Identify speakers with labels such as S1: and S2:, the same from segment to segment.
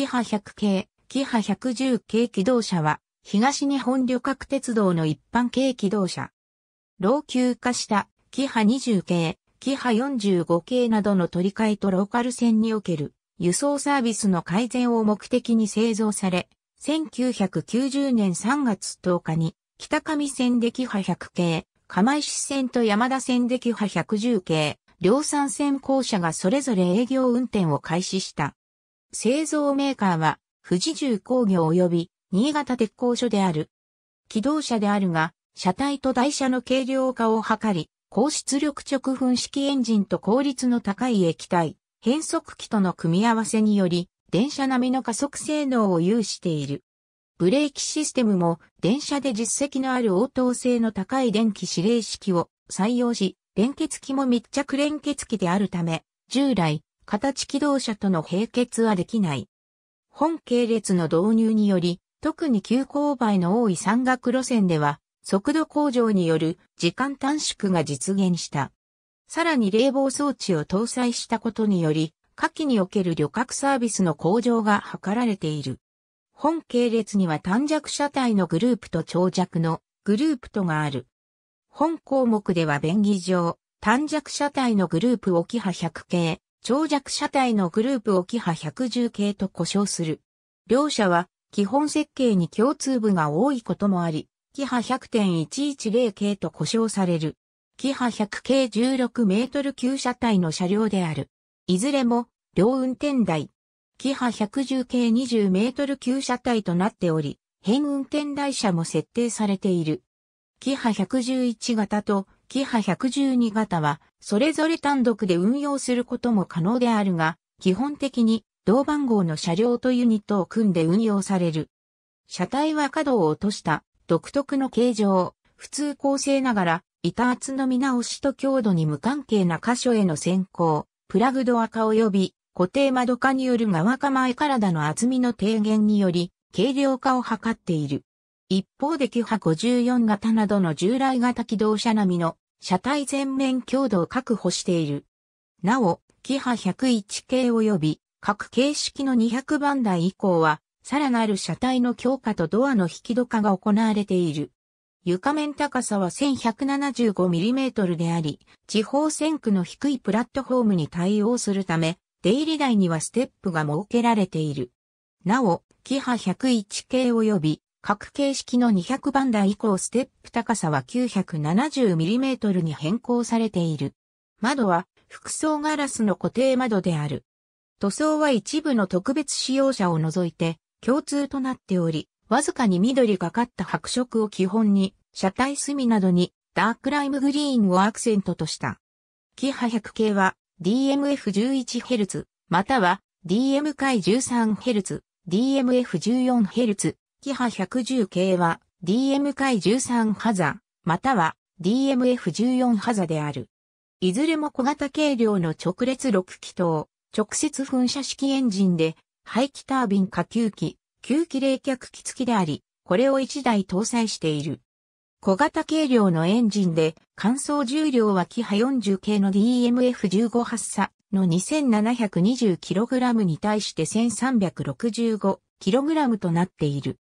S1: キハ100系、キハ110系機動車は、東日本旅客鉄道の一般系機動車。老朽化したキハ20系、キハ45系などの取り替えとローカル線における輸送サービスの改善を目的に製造され、1990年3月10日に北上線でキハ100系、釜石線と山田線でキハ110系、量産線校舎がそれぞれ営業運転を開始した。製造メーカーは、富士重工業及び、新潟鉄工所である。機動車であるが、車体と台車の軽量化を図り、高出力直噴式エンジンと効率の高い液体、変速機との組み合わせにより、電車並みの加速性能を有している。ブレーキシステムも、電車で実績のある応答性の高い電気指令式を採用し、連結機も密着連結機であるため、従来、形起動車との並結はできない。本系列の導入により、特に急勾配の多い山岳路線では、速度向上による時間短縮が実現した。さらに冷房装置を搭載したことにより、下記における旅客サービスの向上が図られている。本系列には短弱車体のグループと長弱のグループとがある。本項目では便宜上、短弱車体のグループ置き波100系、長弱車体のグループをキハ110系と呼称する。両車は基本設計に共通部が多いこともあり、キハ100.110系と呼称される。キハ100系16メートル級車体の車両である。いずれも両運転台。キハ110系20メートル級車体となっており、変運転台車も設定されている。キハ111型とキハ112型はそれぞれ単独で運用することも可能であるが、基本的に同番号の車両とユニットを組んで運用される。車体は角を落とした独特の形状、普通構成ながら、板厚の見直しと強度に無関係な箇所への先行、プラグドア化及び固定窓化による側構え体の厚みの低減により、軽量化を図っている。一方でキハ54型などの従来型機動車並みの車体全面強度を確保している。なお、キハ101系及び各形式の200番台以降は、さらなる車体の強化とドアの引き戸化が行われている。床面高さは 1175mm であり、地方線区の低いプラットフォームに対応するため、出入り台にはステップが設けられている。なお、キハ101系及び各形式の200番台以降ステップ高さは 970mm に変更されている。窓は複層ガラスの固定窓である。塗装は一部の特別使用者を除いて共通となっており、わずかに緑がかった白色を基本に、車体隅などにダークライムグリーンをアクセントとした。キハ100系は DMF11Hz または DM 回 13Hz、DMF14Hz、キハ110系は DM 回13ハザ、または DMF14 ハザである。いずれも小型軽量の直列6気筒、直接噴射式エンジンで、排気タービン下級機、吸気冷却機付きであり、これを1台搭載している。小型軽量のエンジンで、乾燥重量はキハ40系の DMF15 発差の 2720kg に対して 1365kg となっている。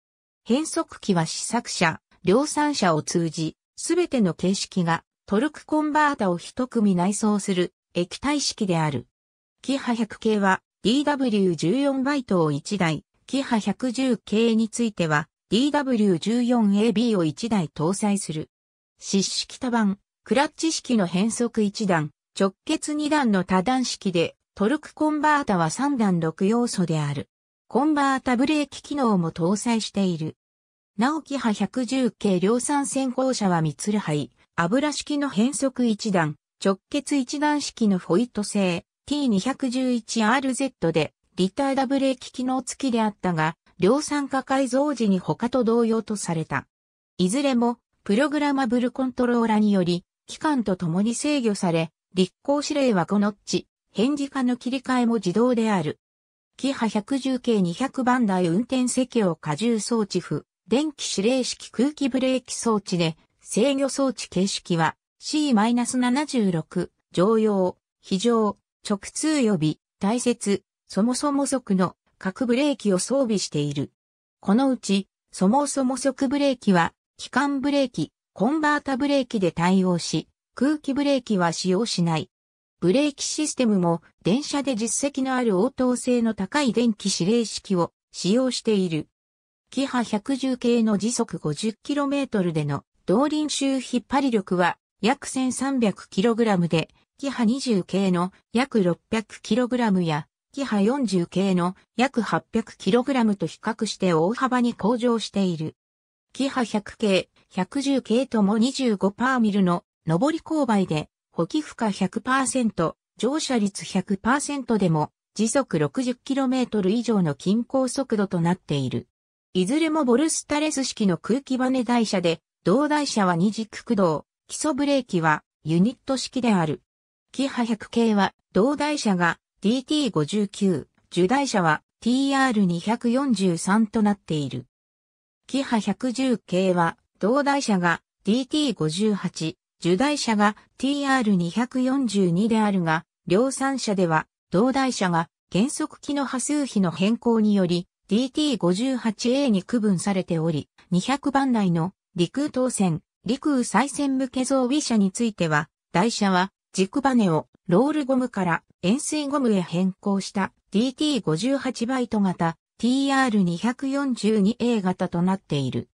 S1: 変速機は試作車、量産車を通じ、すべての形式がトルクコンバータを一組内装する液体式である。キハ100系は DW14 バイトを1台、キハ110系については DW14AB を1台搭載する。湿式多番、クラッチ式の変速1段、直結2段の多段式で、トルクコンバータは3段6要素である。コンバータブレーキ機能も搭載している。ナオキハ110系量産先行車はミツルハイ、油式の変速一段、直結一段式のフォイト製 T211RZ でリターダブレーキ機能付きであったが、量産化改造時に他と同様とされた。いずれも、プログラマブルコントローラにより、機関と共に制御され、立候指令はこのっち、変時化の切り替えも自動である。キハ110系200番台運転席を荷重装置付、電気指令式空気ブレーキ装置で、制御装置形式は C-76、常用、非常、直通予備、大切、そもそも速の各ブレーキを装備している。このうち、そもそも速ブレーキは、機関ブレーキ、コンバータブレーキで対応し、空気ブレーキは使用しない。ブレーキシステムも電車で実績のある応答性の高い電気指令式を使用している。キハ110系の時速 50km での動輪周引っ張り力は約 1300kg で、キハ20系の約 600kg や、キハ40系の約 800kg と比較して大幅に向上している。キハ100系、110系とも25パーミルの上り勾配で補給負荷100%、乗車率100%でも、時速 60km 以上の均衡速度となっている。いずれもボルスタレス式の空気バネ台車で、同台車は二軸駆動、基礎ブレーキはユニット式である。キハ100系は、同台車が DT59、受台車は TR243 となっている。キハ110系は、同台車が DT58、受代車が TR242 であるが、量産車では、同代車が原則機の波数比の変更により DT58A に区分されており、200番台の陸空当選、陸空再選向け増備車については、台車は軸バネをロールゴムから円錐ゴムへ変更した DT58 バイト型 TR242A 型となっている。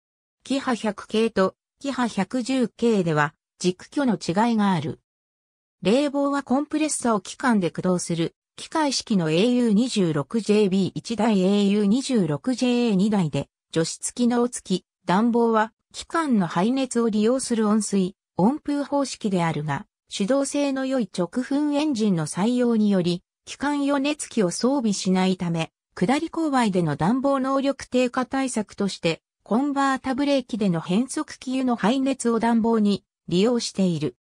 S1: キハ100系とキハ110系では軸距の違いがある。冷房はコンプレッサを機関で駆動する、機械式の AU26JB1 台 AU26JA2 台で、除湿機能付き、暖房は機関の排熱を利用する温水、温風方式であるが、手動性の良い直噴エンジンの採用により、機関用熱機を装備しないため、下り勾配での暖房能力低下対策として、コンバータブレーキでの変速機油の排熱を暖房に利用している。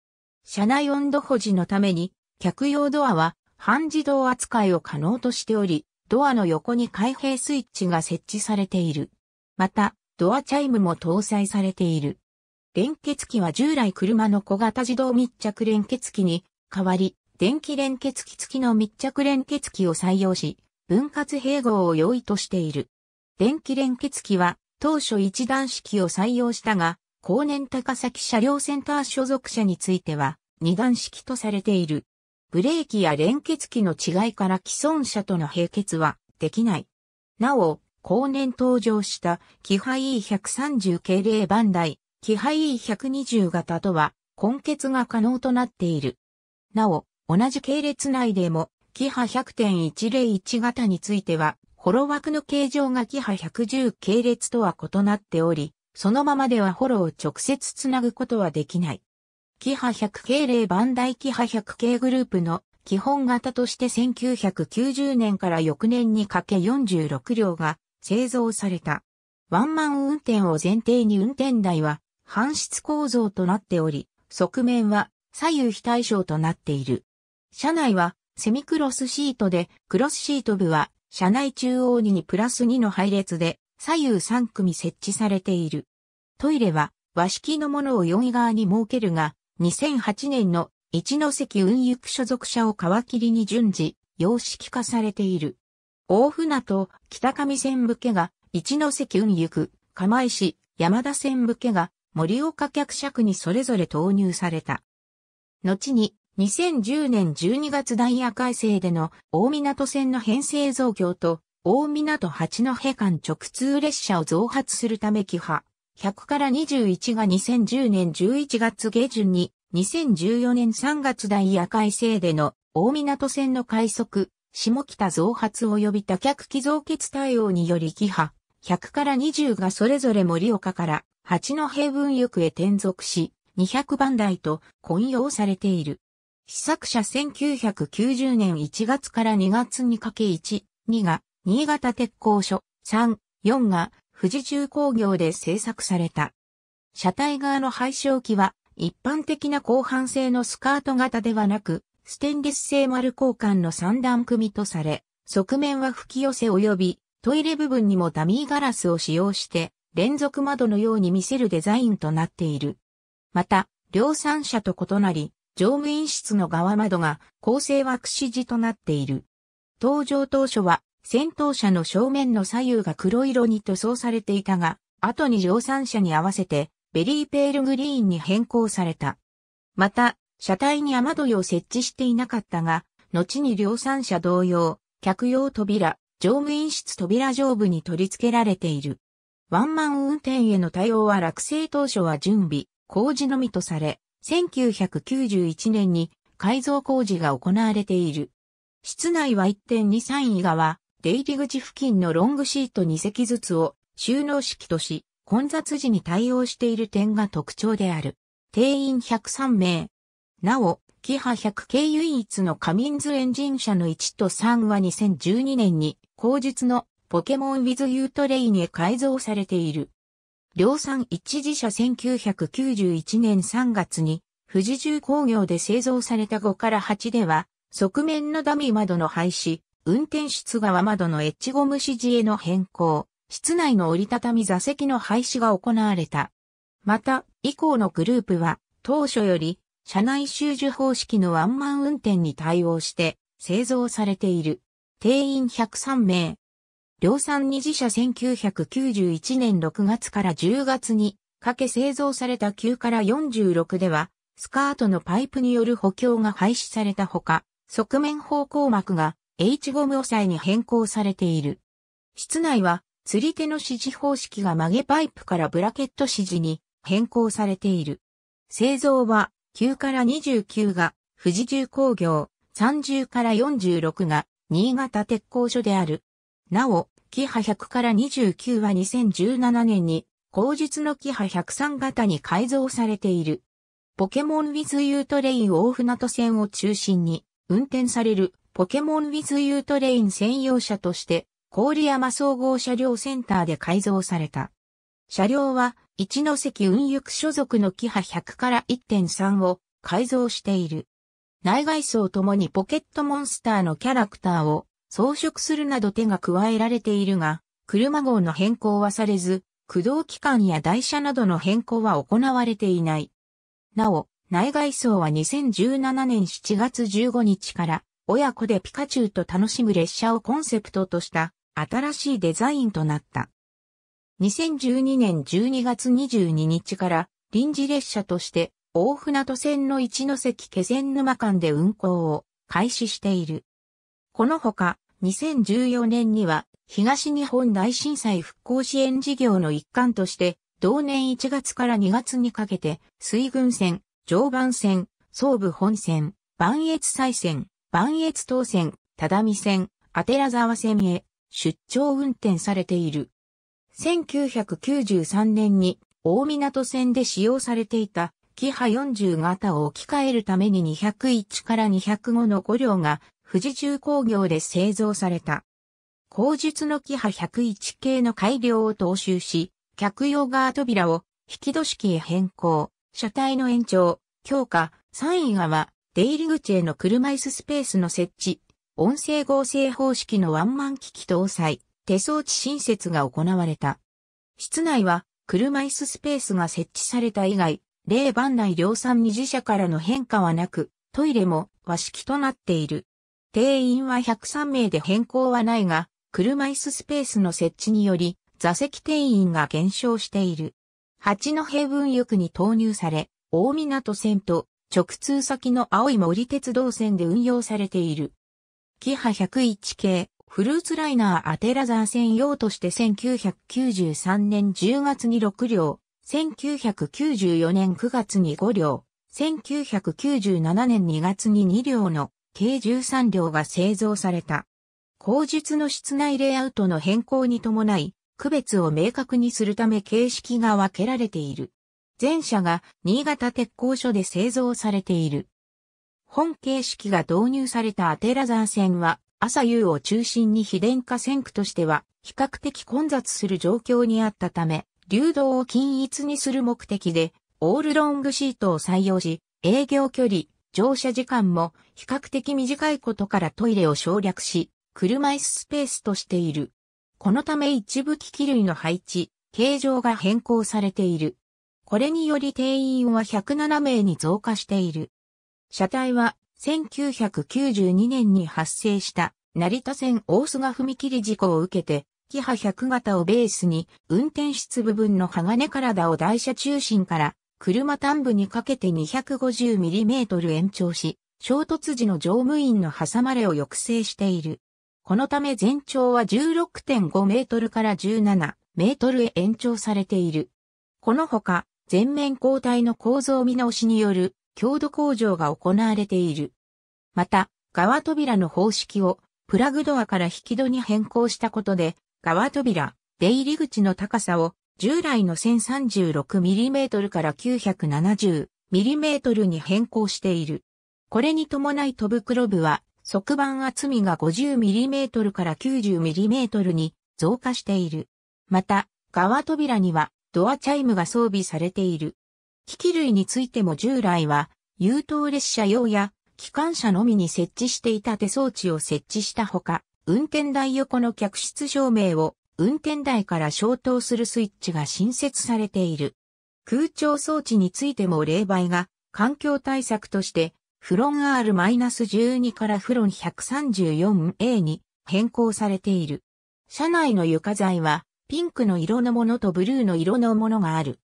S1: 車内温度保持のために、客用ドアは半自動扱いを可能としており、ドアの横に開閉スイッチが設置されている。また、ドアチャイムも搭載されている。連結機は従来車の小型自動密着連結機に代わり、電気連結機付きの密着連結機を採用し、分割併合を用意としている。電気連結機は当初一段式を採用したが、後年高崎車両センター所属車については、二段式とされている。ブレーキや連結器の違いから既存車との並結はできない。なお、後年登場したキハイ E130 系例番台、キハイ E120 型とは根結が可能となっている。なお、同じ系列内でも、キハ100.101型については、ホロ枠の形状がキハ110系列とは異なっており、そのままではホロを直接つなぐことはできない。キハ100系例番台キハ100系グループの基本型として1990年から翌年にかけ46両が製造された。ワンマン運転を前提に運転台は搬出構造となっており、側面は左右非対称となっている。車内はセミクロスシートで、クロスシート部は車内中央にプラス2の配列で左右3組設置されている。トイレは和式のものを4位側に設けるが、2008年の一ノ関運輸区所属者を皮切りに順次、様式化されている。大船と北上線武家が一ノ関運輸区、釜石、山田線武家が森岡客尺にそれぞれ投入された。後に2010年12月ダイヤ改正での大港線の編成増強と大港八戸間直通列車を増発するため規派。100から21が2010年11月下旬に、2014年3月大夜改正での大港線の快速、下北増発及び多客機増欠対応によりキハ、100から20がそれぞれ森岡から八の平分翼へ転属し、200番台と混用されている。試作者1990年1月から2月にかけ1、2が新潟鉄工所、3、4が富士重工業で製作された。車体側の配焼機は一般的な後半製のスカート型ではなく、ステンレス製丸交換の三段組とされ、側面は吹き寄せ及びトイレ部分にもダミーガラスを使用して連続窓のように見せるデザインとなっている。また、量産車と異なり、乗務員室の側窓が構成は串地字となっている。登場当初は先頭車の正面の左右が黒色に塗装されていたが、後に乗産車に合わせて、ベリーペールグリーンに変更された。また、車体に雨戸を設置していなかったが、後に量産車同様、客用扉、乗務員室扉上部に取り付けられている。ワンマン運転への対応は落成当初は準備、工事のみとされ、1991年に改造工事が行われている。室内は1.23位側、出入り口付近のロングシート2席ずつを収納式とし、混雑時に対応している点が特徴である。定員103名。なお、キハ100系唯一のカミンズエンジン車の1と3は2012年に、後日のポケモンウィズユートレインへ改造されている。量産一時車1991年3月に、富士重工業で製造された5から8では、側面のダミー窓の廃止、運転室側窓のエッジゴム指示への変更、室内の折りたたみ座席の廃止が行われた。また、以降のグループは、当初より、車内収受方式のワンマン運転に対応して、製造されている。定員103名。量産二次車1991年6月から10月に、かけ製造された9から46では、スカートのパイプによる補強が廃止されたほか、側面方向膜が H ゴム押さえに変更されている。室内は釣り手の指示方式が曲げパイプからブラケット指示に変更されている。製造は9から29が富士重工業、30から46が新潟鉄工所である。なお、キハ100から29は2017年に、後述のキハ103型に改造されている。ポケモンウィズユートレイン大船渡線を中心に運転されるポケモンウィズ・ユートレイン専用車として、郡山総合車両センターで改造された。車両は、一ノ関運輸区所属のキハ100から1.3を改造している。内外装ともにポケットモンスターのキャラクターを装飾するなど手が加えられているが、車号の変更はされず、駆動機関や台車などの変更は行われていない。なお、内外装は2017年7月15日から親子でピカチュウと楽しむ列車をコンセプトとした新しいデザインとなった。2012年12月22日から臨時列車として大船渡線の一ノ関気仙沼間で運行を開始している。このほか2014年には東日本大震災復興支援事業の一環として同年1月から2月にかけて水軍線、常磐線、総武本線、万越西線、万越東線、只見線、当てら沢線へ出張運転されている。1993年に大港線で使用されていたキハ40型を置き換えるために201から205の5両が富士重工業で製造された。後述のキハ101系の改良を踏襲し、客用側扉を引き戸式へ変更、車体の延長、強化、3位側、出入り口への車椅子スペースの設置、音声合成方式のワンマン機器搭載、手装置新設が行われた。室内は車椅子スペースが設置された以外、例番内量産に自社からの変化はなく、トイレも和式となっている。定員は103名で変更はないが、車椅子スペースの設置により、座席定員が減少している。八の平分浴に投入され、大港線と直通先の青い森鉄道線で運用されている。キハ101系、フルーツライナーアテラザー専用として1993年10月に6両、1994年9月に5両、1997年2月に2両の計13両が製造された。口述の室内レイアウトの変更に伴い、区別を明確にするため形式が分けられている。全車が新潟鉄工所で製造されている。本形式が導入されたアテラザー線は、朝夕を中心に非電化線区としては、比較的混雑する状況にあったため、流動を均一にする目的で、オールロングシートを採用し、営業距離、乗車時間も比較的短いことからトイレを省略し、車椅子スペースとしている。このため一部機器類の配置、形状が変更されている。これにより定員は107名に増加している。車体は1992年に発生した成田線大須賀踏切事故を受けて、キハ100型をベースに運転室部分の鋼体を台車中心から車端部にかけて 250mm 延長し、衝突時の乗務員の挟まれを抑制している。このため全長は16.5メートルから17メートルへ延長されている。このほか、全面交代の構造見直しによる強度向上が行われている。また、側扉の方式をプラグドアから引き戸に変更したことで、側扉、出入り口の高さを従来の 1036mm から 970mm に変更している。これに伴い戸袋部は側板厚みが 50mm から 90mm に増加している。また、側扉にはドアチャイムが装備されている。機器類についても従来は、優等列車用や機関車のみに設置していた手装置を設置したほか、運転台横の客室照明を運転台から消灯するスイッチが新設されている。空調装置についても冷媒が環境対策としてフロン R-12 からフロン 134A に変更されている。車内の床材はピンクの色のものとブルーの色のものがある。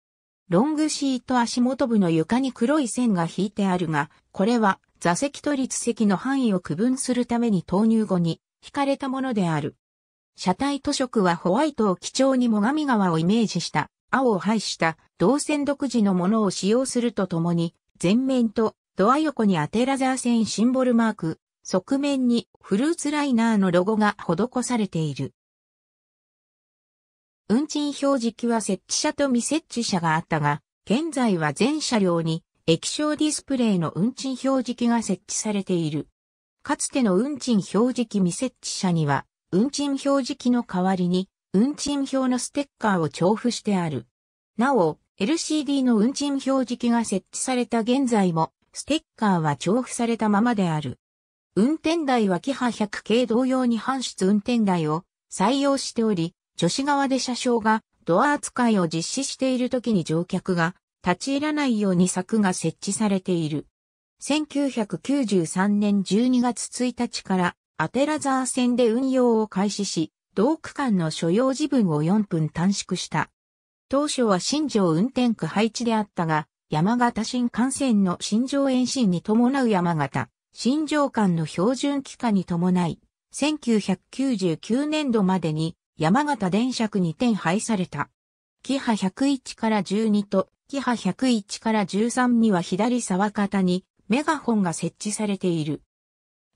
S1: ロングシート足元部の床に黒い線が引いてあるが、これは座席と立席の範囲を区分するために投入後に引かれたものである。車体塗色はホワイトを基調に最上川をイメージした青を配した銅線独自のものを使用するとともに、前面とドア横にアテラザー線シンボルマーク、側面にフルーツライナーのロゴが施されている。運賃表示機は設置車と未設置車があったが、現在は全車両に液晶ディスプレイの運賃表示機が設置されている。かつての運賃表示機未設置車には、運賃表示機の代わりに、運賃表のステッカーを重複してある。なお、LCD の運賃表示機が設置された現在も、ステッカーは重複されたままである。運転台はキハ100系同様に搬出運転台を採用しており、女子側で車掌がドア扱いを実施している時に乗客が立ち入らないように柵が設置されている。1993年12月1日からアテラザー線で運用を開始し、同区間の所要時分を4分短縮した。当初は新庄運転区配置であったが、山形新幹線の新庄延伸に伴う山形、新庄間の標準期間に伴い、1999年度までに山形電車区に点配された。キハ101から12と、キハ101から13には左沢方にメガホンが設置されている。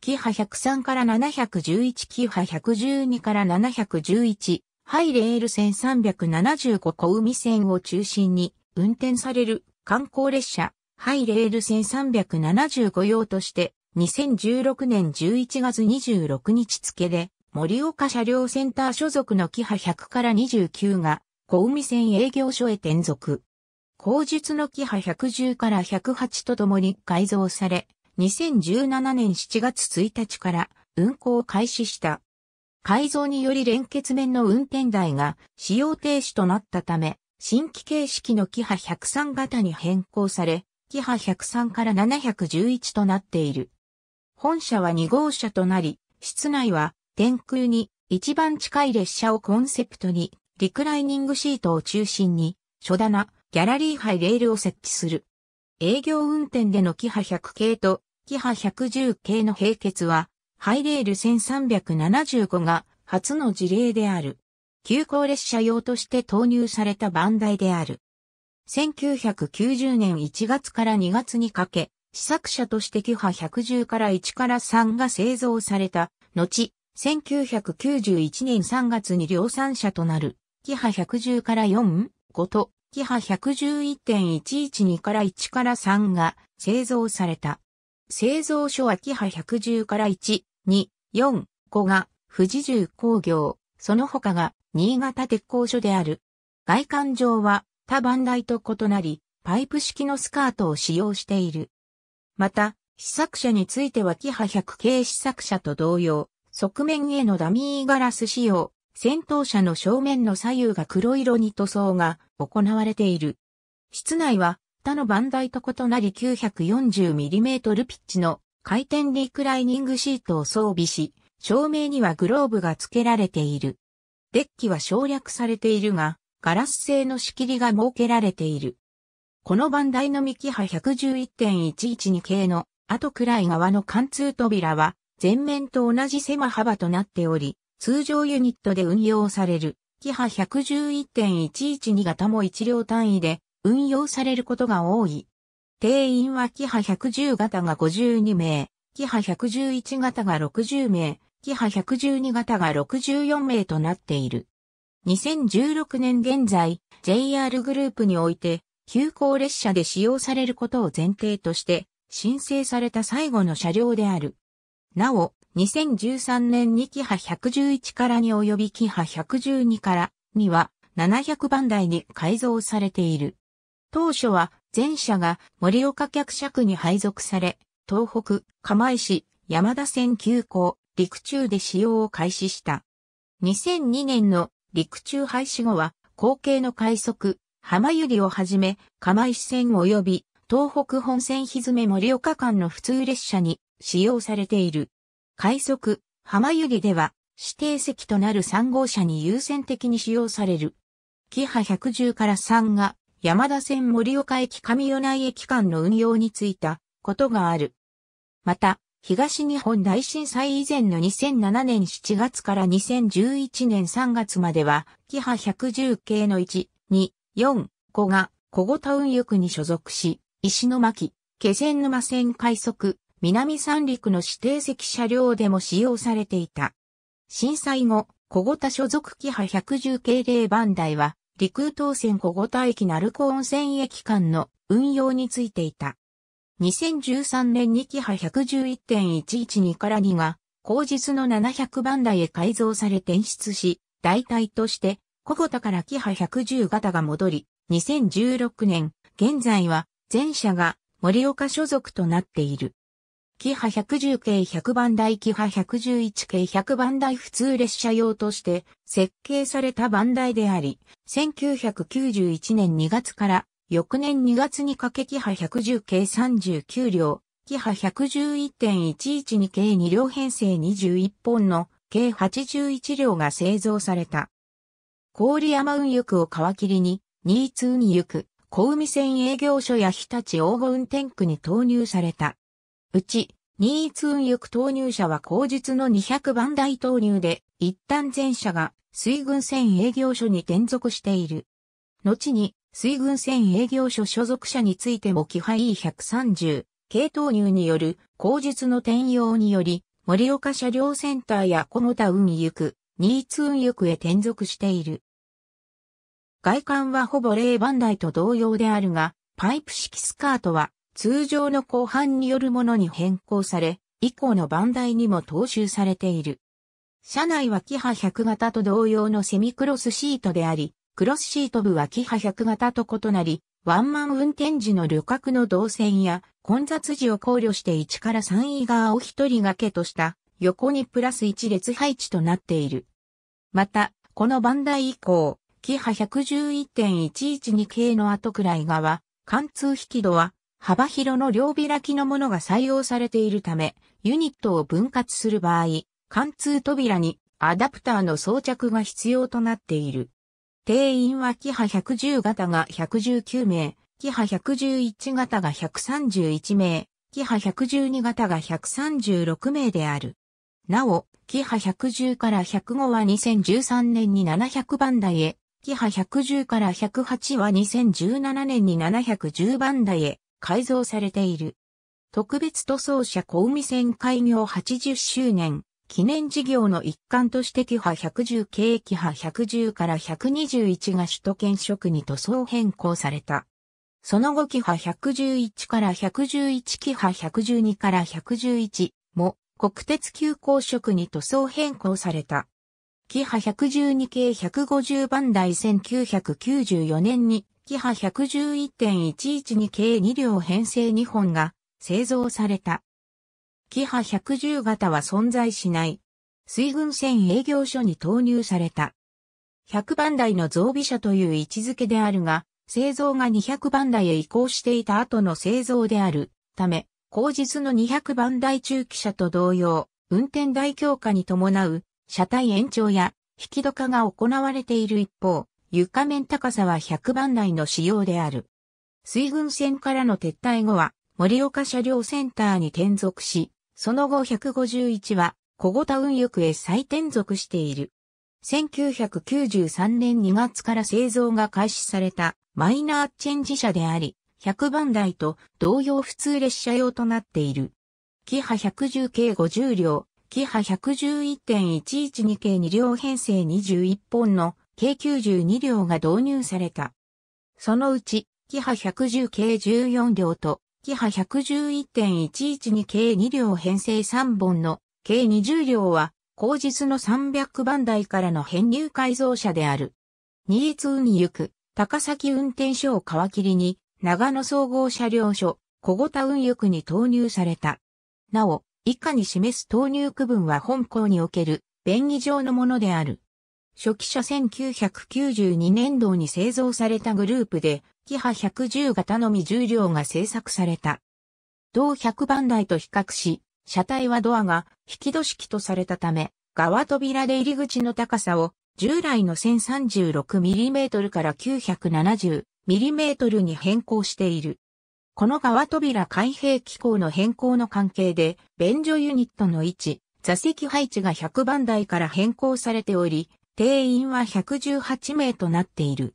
S1: キハ103から711、キハ112から711、ハイレール線375小海線を中心に運転される観光列車、ハイレール線375用として、2016年11月26日付で森岡車両センター所属のキハ100から29が、小海線営業所へ転属。後述のキハ110から108とともに改造され、2017年7月1日から運行を開始した。改造により連結面の運転台が使用停止となったため、新規形式のキハ103型に変更され、キハ103から711となっている。本社は2号車となり、室内は天空に一番近い列車をコンセプトに、リクライニングシートを中心に、初棚、ギャラリーイレールを設置する。営業運転でのキハ100系とキハ110系の並結は、ハイレール1375が初の事例である。急行列車用として投入された番台である。1990年1月から2月にかけ、試作車としてキハ110から1から3が製造された、後、1991年3月に量産車となる、キハ110から4、5と、キハ111.112から1から3が製造された。製造所はキハ110から1、2、4、5が富士重工業、その他が新潟鉄工所である。外観上は他番台と異なり、パイプ式のスカートを使用している。また、試作車についてはキハ100系試作車と同様、側面へのダミーガラス仕様、戦闘車の正面の左右が黒色に塗装が行われている。室内は他の番台と異なり 940mm ピッチの回転リクライニングシートを装備し、照明にはグローブが付けられている。デッキは省略されているが、ガラス製の仕切りが設けられている。この番台の幹波111.112系の後くらい側の貫通扉は前面と同じ狭幅となっており、通常ユニットで運用される、キハ111.112型も1両単位で運用されることが多い。定員はキハ110型が52名、キハ111型が60名、キハ112型が64名となっている。2016年現在、JR グループにおいて、急行列車で使用されることを前提として、申請された最後の車両である。なお、2013年にキハ111からに及びキハ112からには700番台に改造されている。当初は前者が森岡客尺に配属され、東北、釜石、山田線急行、陸中で使用を開始した。2002年の陸中廃止後は、後継の快速、浜百合をはじめ、釜石線及び東北本線ひずめ森岡間の普通列車に使用されている。快速、浜湯りでは、指定席となる3号車に優先的に使用される。キハ110から3が山田線盛岡駅上与内駅間の運用についたことがある。また、東日本大震災以前の2007年7月から2011年3月までは、キハ110系の1、2、4、5が小五タ運ン区に所属し、石巻、気仙沼線快速、南三陸の指定席車両でも使用されていた。震災後、小型所属キハ110系霊番台は、陸空東線小型駅鳴子温泉駅間の運用についていた。2013年にキハ111.112から2が、後日の700番台へ改造され転出し、代替として、小型からキハ110型が戻り、2016年、現在は、前者が森岡所属となっている。キハ110系100番台キハ111系100番台普通列車用として設計された番台であり、1991年2月から翌年2月にかけキハ110系39両、キハ111.112系2両編成21本の計81両が製造された。郡山運輸区を皮切りに、新津運輸区、小海線営業所や日立黄金天区に投入された。うち、ニーツ運輸区投入者は後日の200番台投入で、一旦全車が水軍船営業所に転属している。後に、水軍船営業所所属者についても規範 E130、系投入による、後日の転用により、森岡車両センターや小野田運輸区、ニーツ運輸区へ転属している。外観はほぼ0番台と同様であるが、パイプ式スカートは通常の後半によるものに変更され、以降の番台にも踏襲されている。車内はキハ100型と同様のセミクロスシートであり、クロスシート部はキハ100型と異なり、ワンマン運転時の旅客の動線や混雑時を考慮して1から3位側を1人掛けとした横にプラス1列配置となっている。また、この番台以降、キハ111.112系の後くらい側、貫通引き戸は幅広の両開きのものが採用されているため、ユニットを分割する場合、貫通扉にアダプターの装着が必要となっている。定員はキハ110型が119名、キハ111型が131名、キハ112型が136名である。なお、キハ110から105は2013年に700番台へ、キハ110から108は2017年に710番台へ、改造されている。特別塗装車小海線開業80周年記念事業の一環としてキハ110系キハ110から121が首都圏色に塗装変更された。その後キハ111から111キハ112から111も国鉄急行色に塗装変更された。キハ112系150番台1994年にキハ111.11に計2両編成2本が製造された。キハ110型は存在しない。水軍船営業所に投入された。100番台の増備車という位置づけであるが、製造が200番台へ移行していた後の製造であるため、後日の200番台中期車と同様、運転台強化に伴う車体延長や引き戸化が行われている一方、床面高さは100番台の仕様である。水軍線からの撤退後は、森岡車両センターに転属し、その後151は、小型運運区へ再転属している。1993年2月から製造が開始されたマイナーチェンジ車であり、100番台と同様普通列車用となっている。キハ110系50両、キハ111.112系2両編成21本の計92両が導入された。そのうち、キハ110計14両と、キハ111.112計2両編成3本の計20両は、後日の300番台からの編入改造車である。新越運行区、高崎運転所を皮切りに、長野総合車両所、小型運運行に投入された。なお、以下に示す投入区分は本校における、便宜上のものである。初期車1992年度に製造されたグループで、キハ110型のみ重量が製作された。同100番台と比較し、車体はドアが引き戸式とされたため、側扉で入り口の高さを従来の 1036mm から 970mm に変更している。この側扉開閉機構の変更の関係で、便所ユニットの位置、座席配置が100番台から変更されており、定員は118名となっている。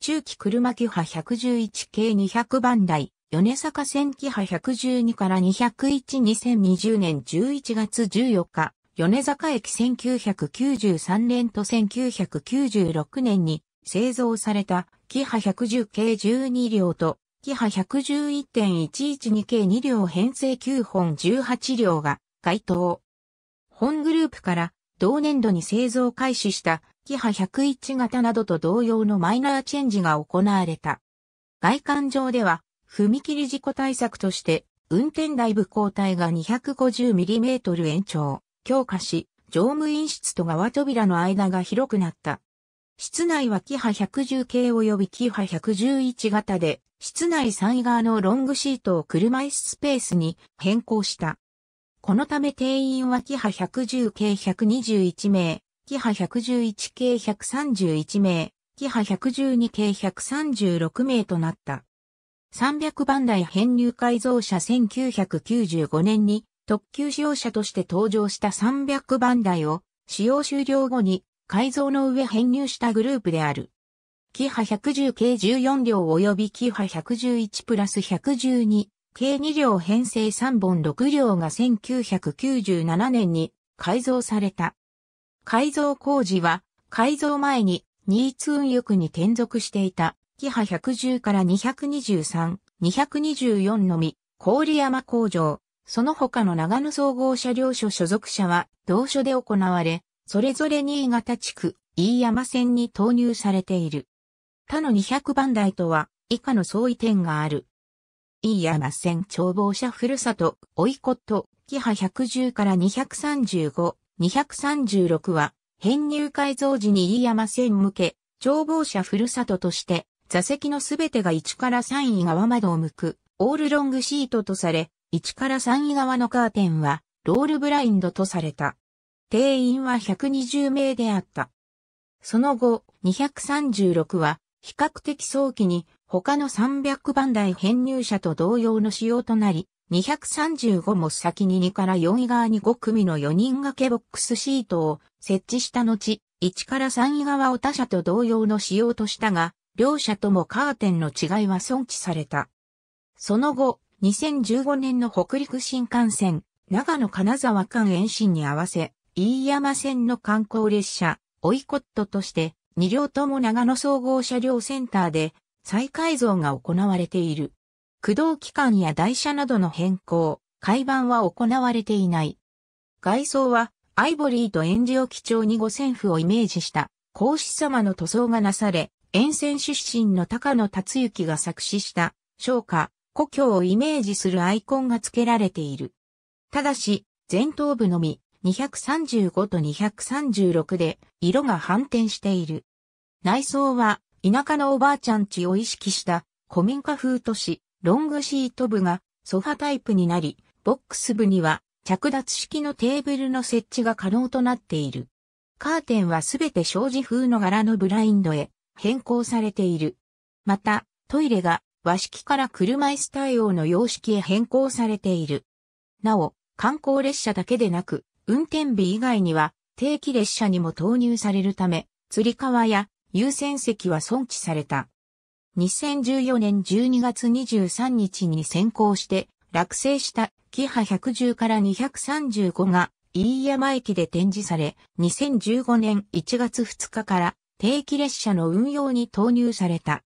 S1: 中期車機派111系200番台、米坂線機派112から201 2020年11月14日、米坂駅1993年と1996年に製造されたキハ110系12両とキハ111.112系2両編成9本18両が該当。本グループから同年度に製造開始したキハ101型などと同様のマイナーチェンジが行われた。外観上では、踏切事故対策として、運転台部交代が 250mm 延長、強化し、乗務員室と側扉の間が広くなった。室内はキハ110系及びキハ111型で、室内3側のロングシートを車椅子スペースに変更した。このため定員はキハ110系121名、キハ111系131名、キハ112系136名となった。300番台編入改造車1995年に特急使用車として登場した300番台を使用終了後に改造の上編入したグループである。キハ110系14両及びキハ111プラス112計2両編成3本6両が1997年に改造された。改造工事は改造前に新津運翼に転属していたキハ110から223、224のみ、郡山工場、その他の長野総合車両所所属者は同所で行われ、それぞれ新潟地区、飯山線に投入されている。他の200番台とは以下の相違点がある。飯山線眺望者ふるさと、おいこと、キハ110から235、236は、編入改造時に飯山線向け、眺望者ふるさととして、座席のすべてが1から3位側窓を向く、オールロングシートとされ、1から3位側のカーテンは、ロールブラインドとされた。定員は120名であった。その後、236は、比較的早期に他の300番台編入車と同様の仕様となり、235も先に2から4位側に5組の4人掛けボックスシートを設置した後、1から3位側を他車と同様の仕様としたが、両車ともカーテンの違いは存置された。その後、2015年の北陸新幹線、長野金沢間延伸に合わせ、飯山線の観光列車、オイコットとして、2両とも長野総合車両センターで再改造が行われている。駆動機関や台車などの変更、改版は行われていない。外装はアイボリーとエンジを基調に五線譜をイメージした孔子様の塗装がなされ、沿線出身の高野達之が作詞した昇華、故郷をイメージするアイコンが付けられている。ただし、前頭部のみ235と236で色が反転している。内装は田舎のおばあちゃん家を意識した古民家風都市、ロングシート部がソファタイプになり、ボックス部には着脱式のテーブルの設置が可能となっている。カーテンはすべて障子風の柄のブラインドへ変更されている。また、トイレが和式から車椅子対応の様式へ変更されている。なお、観光列車だけでなく、運転日以外には定期列車にも投入されるため、釣り革や優先席は損置された。2014年12月23日に先行して落成したキハ110から235が飯山駅で展示され、2015年1月2日から定期列車の運用に投入された。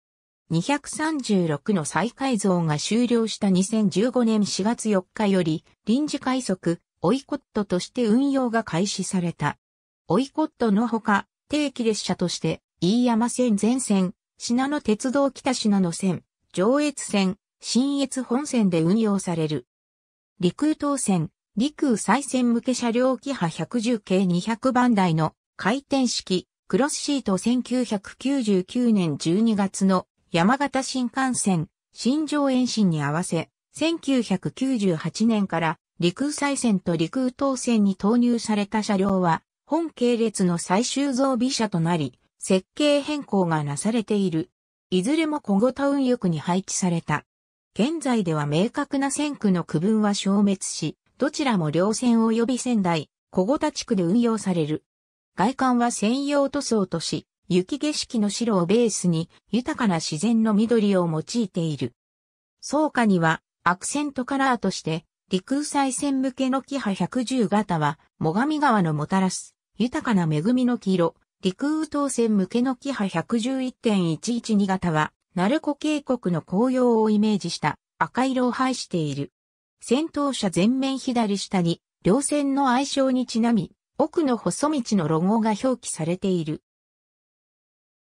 S1: 236の再改造が終了した2015年4月4日より臨時快速、オイコットとして運用が開始された。オイコットのほか定期列車として飯山線全線、品野鉄道北品野線、上越線、新越本線で運用される。陸空東線、陸羽再線向け車両機波110系200番台の回転式クロスシート1999年12月の山形新幹線新上延伸に合わせ1998年から陸空再線と陸空東線に投入された車両は本系列の最終増備車となり設計変更がなされている。いずれも小後タウンに配置された。現在では明確な線区の区分は消滅し、どちらも両線及び仙台、小後田地区で運用される。外観は専用塗装とし、雪景色の白をベースに豊かな自然の緑を用いている。草下にはアクセントカラーとして、陸際線向けのキハ110型は、最上川のもたらす豊かな恵みの黄色、陸羽島線向けのキハ111.112型は、鳴子渓谷の紅葉をイメージした赤色を配している。先頭車前面左下に、両線の愛称にちなみ、奥の細道のロゴが表記されている。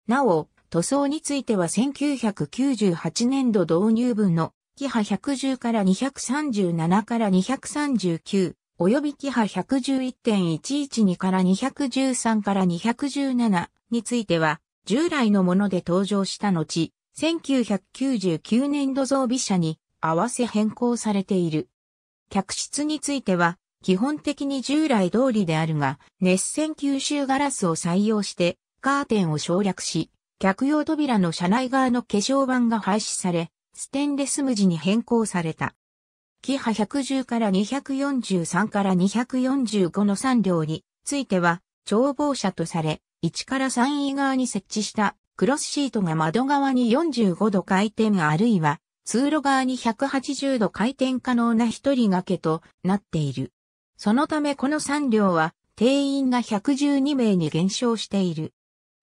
S1: なお、塗装については1998年度導入分のキハ110から237から239及びキハ111.112から213から217については、従来のもので登場した後、1999年度増備車に合わせ変更されている。客室については、基本的に従来通りであるが、熱線吸収ガラスを採用して、カーテンを省略し、客用扉の車内側の化粧板が廃止され、ステンレス無地に変更された。キハ110から243から245の3両については、眺望車とされ、1から3位側に設置したクロスシートが窓側に45度回転あるいは、通路側に180度回転可能な一人掛けとなっている。そのためこの3両は定員が112名に減少している。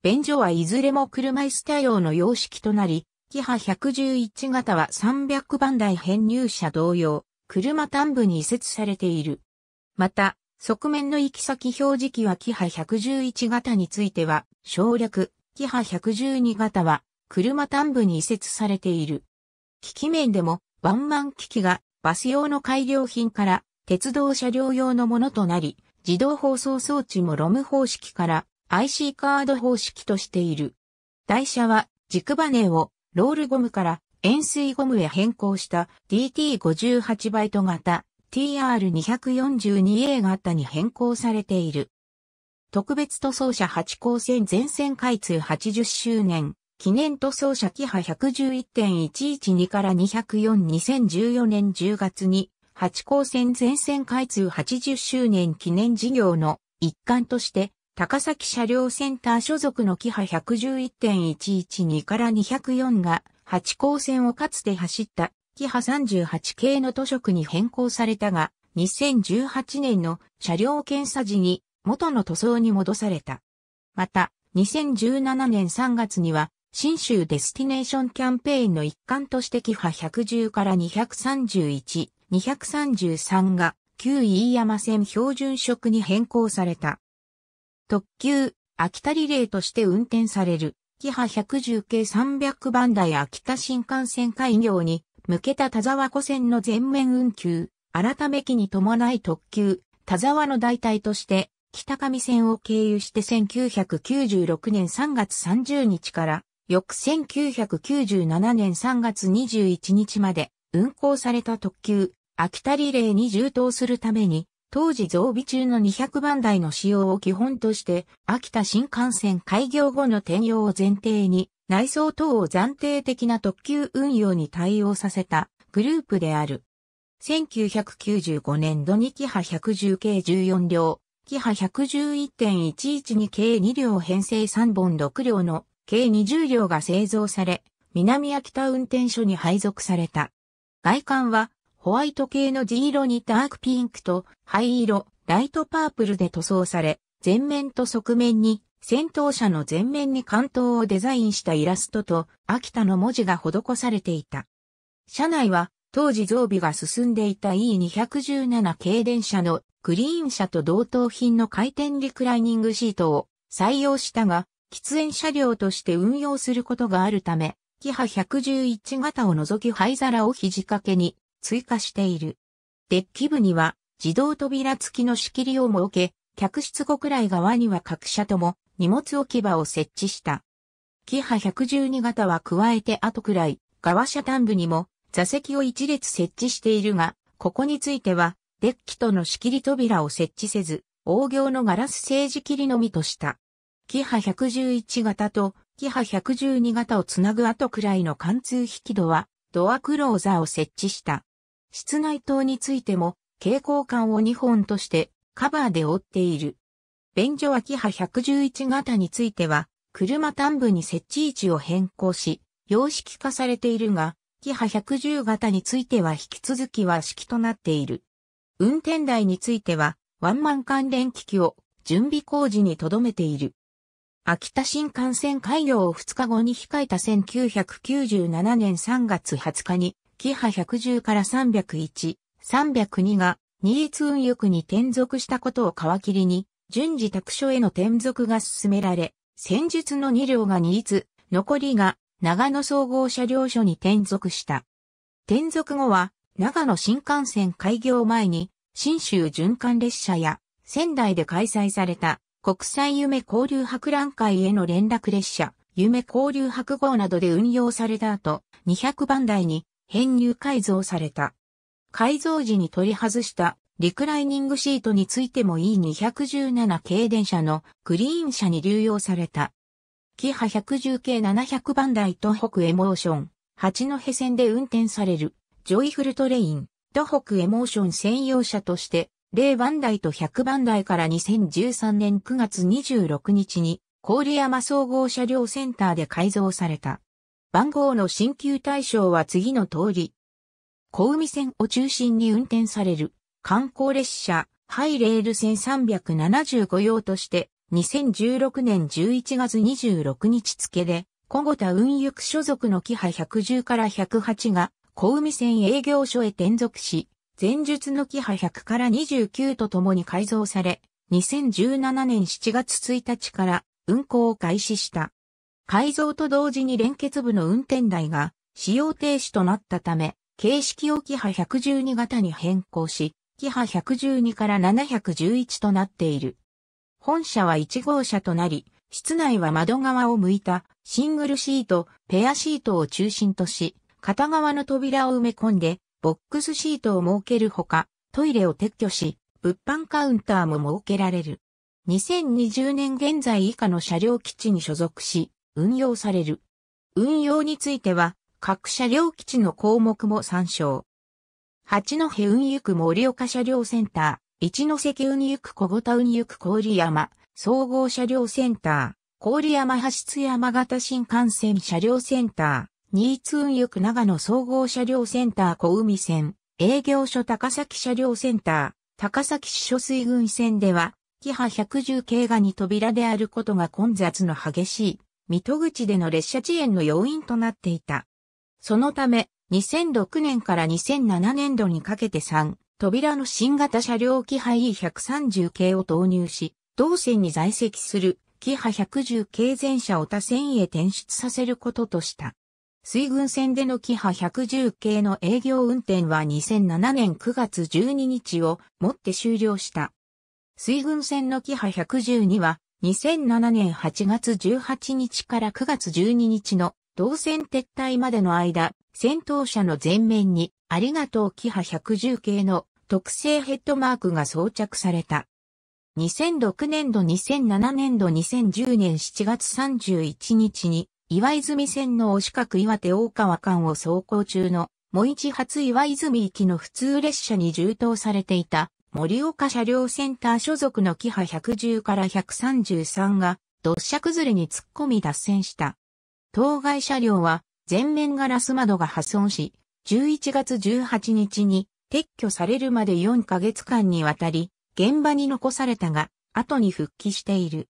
S1: 便所はいずれも車椅子対応の様式となり、キハ111型は300番台編入車同様、車端部に移設されている。また、側面の行き先表示器はキハ111型については、省略、キハ112型は、車端部に移設されている。機器面でも、ワンマン機器が、バス用の改良品から、鉄道車両用のものとなり、自動放送装置もロム方式から IC カード方式としている。台車は軸バネをロールゴムから円錐ゴムへ変更した DT58 バイト型 TR242A 型に変更されている。特別塗装車8高線全線開通80周年記念塗装車キハ111.112から2042014年10月に8高線全線開通80周年記念事業の一環として高崎車両センター所属のキハ111.112から204が八高線をかつて走ったキハ38系の都色に変更されたが、2018年の車両検査時に元の塗装に戻された。また、2017年3月には、新州デスティネーションキャンペーンの一環としてキハ110から231、233が旧飯山線標準色に変更された。特急、秋田リレーとして運転される。キハ110系300番台秋田新幹線開業に向けた田沢湖線の全面運休、改め期に伴い特急、田沢の代替として、北上線を経由して1996年3月30日から、翌1997年3月21日まで運行された特急、秋田リレーに充当するために、当時増備中の200番台の使用を基本として、秋田新幹線開業後の転用を前提に、内装等を暫定的な特急運用に対応させたグループである。1995年度にキハ110系14両、キハ111.112系2両編成3本6両の計20両が製造され、南秋田運転所に配属された。外観はホワイト系の地色にダークピンクと灰色、ライトパープルで塗装され、前面と側面に戦闘車の前面に関東をデザインしたイラストと秋田の文字が施されていた。車内は当時増備が進んでいた E217 軽電車のグリーン車と同等品の回転リクライニングシートを採用したが、喫煙車両として運用することがあるため、キハ111型を除き灰皿を肘掛けに追加している。デッキ部には自動扉付きの仕切りを設け、客室後くらい側には各社とも荷物置き場を設置した。キハ112型は加えて後くらい、側車端部にも座席を一列設置しているが、ここについては、デッキとの仕切り扉を設置せず、大行のガラス政字切りのみとした。キハ111型とキハ112型をつなぐ後くらいの貫通引き戸は、ドアクローザーを設置した。室内灯についても、蛍光管を2本としてカバーで覆っている。便所秋葉111型については、車端部に設置位置を変更し、様式化されているが、キハ110型については引き続きは式となっている。運転台については、ワンマン関連機器を準備工事に留めている。秋田新幹線開業を2日後に控えた1997年3月20日にキハ110から301、302が、二越運欲に転属したことを皮切りに、順次宅所への転属が進められ、戦術の2両が二越、残りが長野総合車両所に転属した。転属後は、長野新幹線開業前に、新州循環列車や、仙台で開催された、国際夢交流博覧会への連絡列車、夢交流博号などで運用された後、200番台に編入改造された。改造時に取り外したリクライニングシートについても E217 系電車のグリーン車に流用された。キハ110系700番台東北エモーション、八戸線で運転されるジョイフルトレイン、東北エモーション専用車として0番台と100番台から2013年9月26日に、郡山総合車両センターで改造された。番号の新旧対象は次の通り。小海線を中心に運転される観光列車、ハイレール線375用として、2016年11月26日付で、小五田運輸区所属のキハ110から108が、小海線営業所へ転属し、前述のキハ100から29ととに改造され、2017年7月1日から運行を開始した。改造と同時に連結部の運転台が使用停止となったため、形式をキハ112型に変更し、キハ112から711となっている。本社は1号車となり、室内は窓側を向いたシングルシート、ペアシートを中心とし、片側の扉を埋め込んで、ボックスシートを設けるほか、トイレを撤去し、物販カウンターも設けられる。2020年現在以下の車両基地に所属し、運用される。運用については、各車両基地の項目も参照。八戸運輸区盛岡車両センター、一関運輸区小五田運輸区郡山、総合車両センター、郡山発出山形新幹線車両センター、新津運輸区長野総合車両センター小海線、営業所高崎車両センター、高崎市所水軍線では、キハ110系が2扉であることが混雑の激しい水戸口での列車遅延の要因となっていた。そのため、2006年から2007年度にかけて3、扉の新型車両機配 E130 系を投入し、同線に在籍するキハ110系全車を他線へ転出させることとした。水軍線でのキハ110系の営業運転は2007年9月12日をもって終了した。水軍線のキハ1 1 2は2007年8月18日から9月12日の動線撤退までの間、戦闘車の前面にありがとうキハ110系の特製ヘッドマークが装着された。2006年度2007年度2010年7月31日に岩泉線のお近角岩手大川間を走行中のもう一発岩泉行きの普通列車に充当されていた森岡車両センター所属のキハ110から133が土砂崩れに突っ込み脱線した。当該車両は前面ガラス窓が破損し、11月18日に撤去されるまで4ヶ月間にわたり、現場に残されたが、後に復帰している。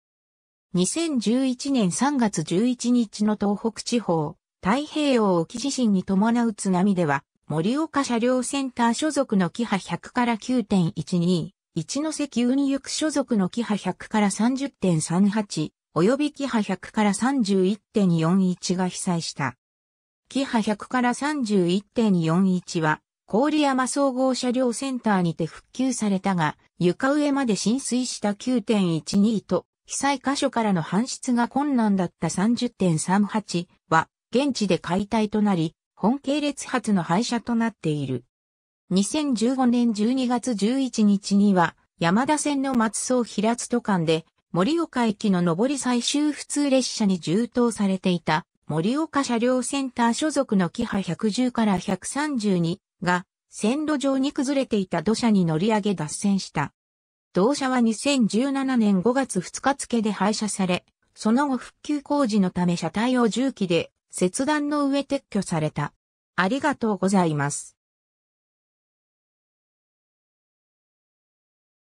S1: 2011年3月11日の東北地方、太平洋沖地震に伴う津波では、森岡車両センター所属のキハ100から9.12、一関運輸区所属のキハ100から30.38、及びキハ100から31.41が被災した。キハ100から31.41は、郡山総合車両センターにて復旧されたが、床上まで浸水した9.12と、被災箇所からの搬出が困難だった30.38は、現地で解体となり、本系列発の廃車となっている。2015年12月11日には、山田線の松総平津都間で、森岡駅の上り最終普通列車に充当されていた、森岡車両センター所属のキハ110から132が、線路上に崩れていた土砂に乗り上げ脱線した。同社は2017年5月2日付で廃車され、その後復旧工事のため車体を重機で切断の上撤去された。ありがとうございます。